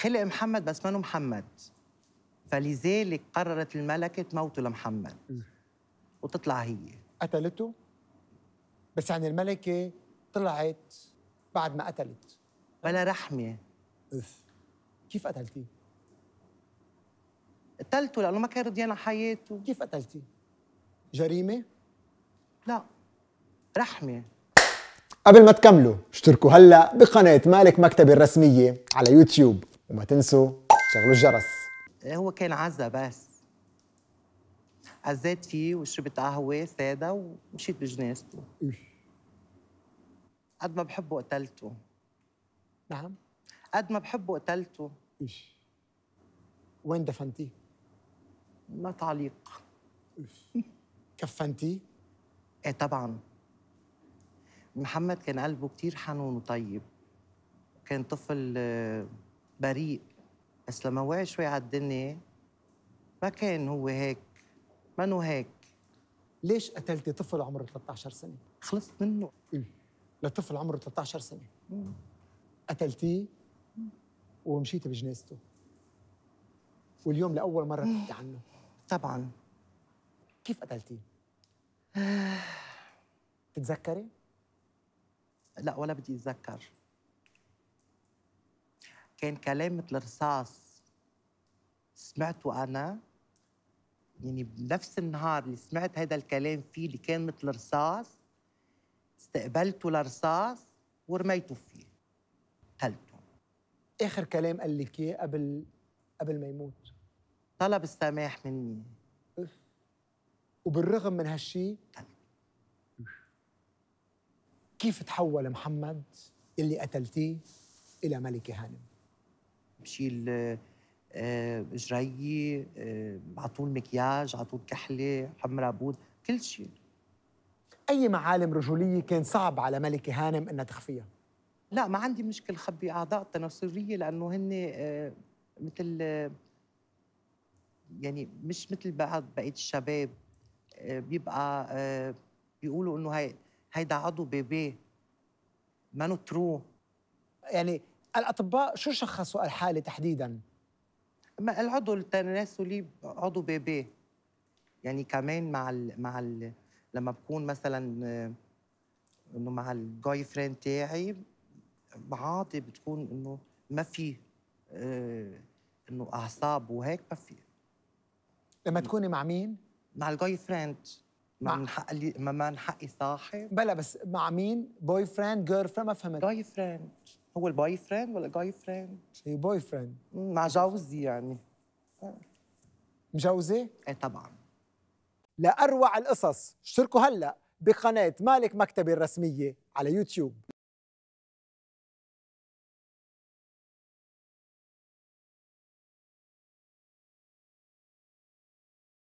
خلق محمد بس منه محمد فلذلك قررت الملكة تموته لمحمد وتطلع هي قتلته بس يعني الملكة طلعت بعد ما قتلت بلا رحمة اف كيف قتلتيه؟ قتلته لأنه ما كان رضيان على حياته كيف قتلتيه؟ جريمة؟ لا رحمة قبل ما تكملوا اشتركوا هلا بقناة مالك مكتبي الرسمية على يوتيوب وما تنسوا شغلوا الجرس إيه هو كان عزة بس عزيت فيه وشربت قهوة سادة ومشيت بجنازته قد ما بحبه قتلته نعم قد ما بحبه قتلته إيش وين دفنتيه؟ ما تعليق كفنتيه؟ ايه طبعا محمد كان قلبه كتير حنون وطيب كان طفل آه، بريء بس لما وقع شوي على الدنيا ما كان هو هيك منو هيك ليش قتلتي طفل عمره 13 سنه؟ خلصت منه لطفل عمره 13 سنه قتلتيه ومشيتي بجنازته واليوم لاول مره بتحكي عنه طبعا كيف قتلتيه؟ بتتذكري؟ لا ولا بدي اتذكر كان كلامة الرصاص سمعته أنا يعني بنفس النهار اللي سمعت هذا الكلام فيه اللي كان مثل رصاص استقبلته لرصاص ورميته فيه قتلته آخر كلام قال لك إياه قبل قبل ما يموت طلب السماح مني أف. وبالرغم من هالشيء كيف تحول محمد اللي قتلتيه إلى ملكة هانم بشيل آه، جري آه، على طول مكياج على طول كحله حمرا بود كل شيء اي معالم رجوليه كان صعب على ملكه هانم انها تخفيها لا ما عندي مشكله خبي اعضاء التناسليه لانه هن آه، مثل يعني مش مثل بعض بقيه الشباب بيبقى بيقولوا انه هيدا عضو بيبي ما ترو يعني الأطباء شو شخصوا الحالة تحديداً؟ ما العضو التناسلي عضو بيبي يعني كمان مع ال مع ال لما بكون مثلا انه مع الجاي فريند تاعي معاطي بتكون انه ما في آه، انه اعصاب وهيك ما في لما تكوني مع مين؟ مع الجاي فريند ما من حق لي ما من حقي صاحب بلا بس مع مين؟ بوي فريند، جيرل فريند ما فهمت جاي فريند هو الباي فريند ولا جاي فريند؟ إيه، بوي فريند مع جوزي يعني مجوزة؟ ايه طبعا لأروع القصص اشتركوا هلأ بقناة مالك مكتبي الرسمية على يوتيوب